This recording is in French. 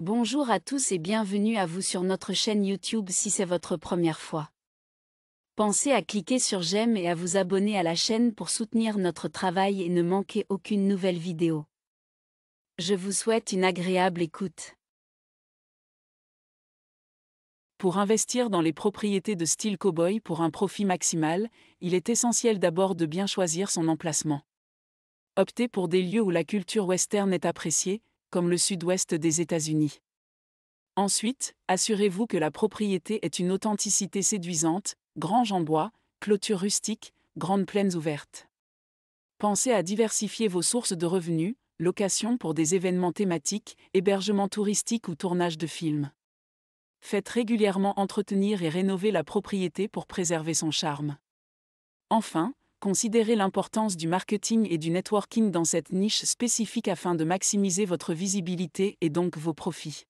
Bonjour à tous et bienvenue à vous sur notre chaîne YouTube si c'est votre première fois. Pensez à cliquer sur j'aime et à vous abonner à la chaîne pour soutenir notre travail et ne manquer aucune nouvelle vidéo. Je vous souhaite une agréable écoute. Pour investir dans les propriétés de style cowboy pour un profit maximal, il est essentiel d'abord de bien choisir son emplacement. Optez pour des lieux où la culture western est appréciée, comme le sud-ouest des États-Unis. Ensuite, assurez-vous que la propriété est une authenticité séduisante, grange en bois, clôture rustique, grandes plaines ouvertes. Pensez à diversifier vos sources de revenus, location pour des événements thématiques, hébergements touristiques ou tournage de films. Faites régulièrement entretenir et rénover la propriété pour préserver son charme. Enfin, considérez l'importance du marketing et du networking dans cette niche spécifique afin de maximiser votre visibilité et donc vos profits.